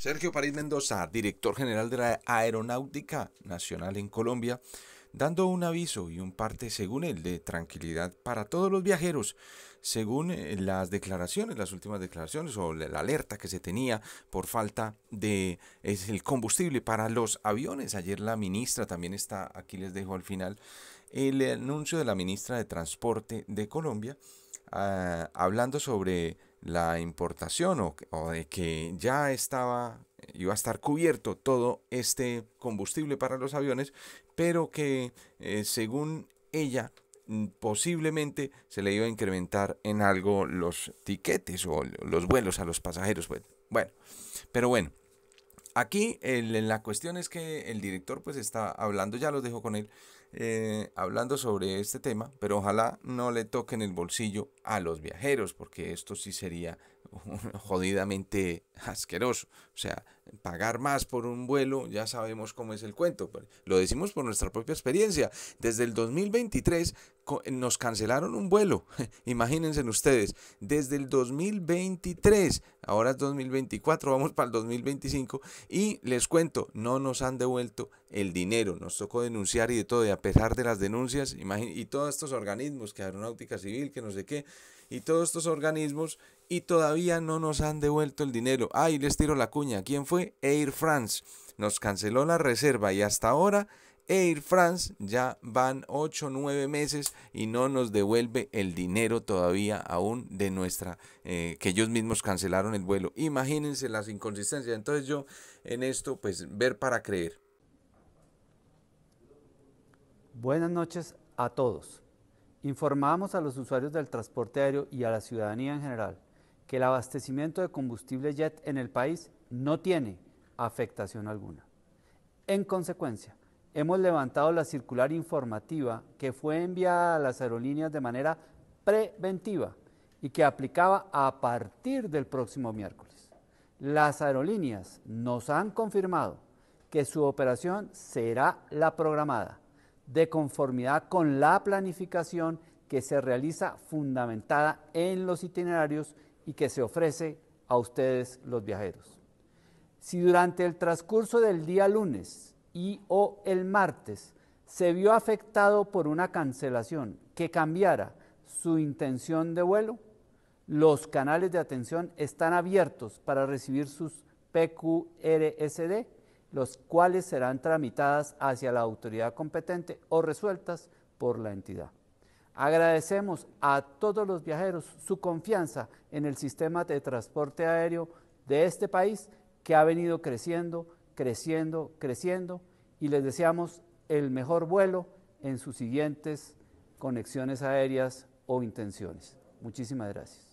Sergio París Mendoza, director general de la Aeronáutica Nacional en Colombia, dando un aviso y un parte, según él, de tranquilidad para todos los viajeros, según eh, las declaraciones, las últimas declaraciones o la alerta que se tenía por falta de el combustible para los aviones. Ayer la ministra también está, aquí les dejo al final, el anuncio de la ministra de Transporte de Colombia, ah, hablando sobre la importación o, de que ya estaba, iba a estar cubierto todo este combustible para los aviones, pero que eh, según ella mm, posiblemente se le iba a incrementar en algo los tiquetes o los vuelos a los pasajeros. Pues. Bueno, pero bueno, Aquí la cuestión es que el director pues está hablando, ya los dejo con él, eh, hablando sobre este tema, pero ojalá no le toquen el bolsillo a los viajeros, porque esto sí sería jodidamente asqueroso. O sea, pagar más por un vuelo, ya sabemos cómo es el cuento. Lo decimos por nuestra propia experiencia. Desde el 2023 nos cancelaron un vuelo. Imagínense ustedes, desde el 2023, ahora es 2024, vamos para el 2025 y les cuento, no nos han devuelto el dinero. Nos tocó denunciar y de todo, y a pesar de las denuncias, y todos estos organismos, que Aeronáutica Civil, que no sé qué, y todos estos organismos y todavía no nos han devuelto el dinero. Ahí les tiro la cuña. ¿Quién fue? Air France. Nos canceló la reserva y hasta ahora e Air France ya van 8 o 9 meses y no nos devuelve el dinero todavía aún de nuestra, eh, que ellos mismos cancelaron el vuelo. Imagínense las inconsistencias. Entonces yo en esto, pues ver para creer. Buenas noches a todos. Informamos a los usuarios del transporte aéreo y a la ciudadanía en general que el abastecimiento de combustible jet en el país no tiene afectación alguna. En consecuencia, hemos levantado la circular informativa que fue enviada a las aerolíneas de manera preventiva y que aplicaba a partir del próximo miércoles. Las aerolíneas nos han confirmado que su operación será la programada, de conformidad con la planificación que se realiza fundamentada en los itinerarios y que se ofrece a ustedes los viajeros. Si durante el transcurso del día lunes y o el martes se vio afectado por una cancelación que cambiara su intención de vuelo, los canales de atención están abiertos para recibir sus PQRSD, los cuales serán tramitadas hacia la autoridad competente o resueltas por la entidad. Agradecemos a todos los viajeros su confianza en el sistema de transporte aéreo de este país que ha venido creciendo creciendo, creciendo y les deseamos el mejor vuelo en sus siguientes conexiones aéreas o intenciones. Muchísimas gracias.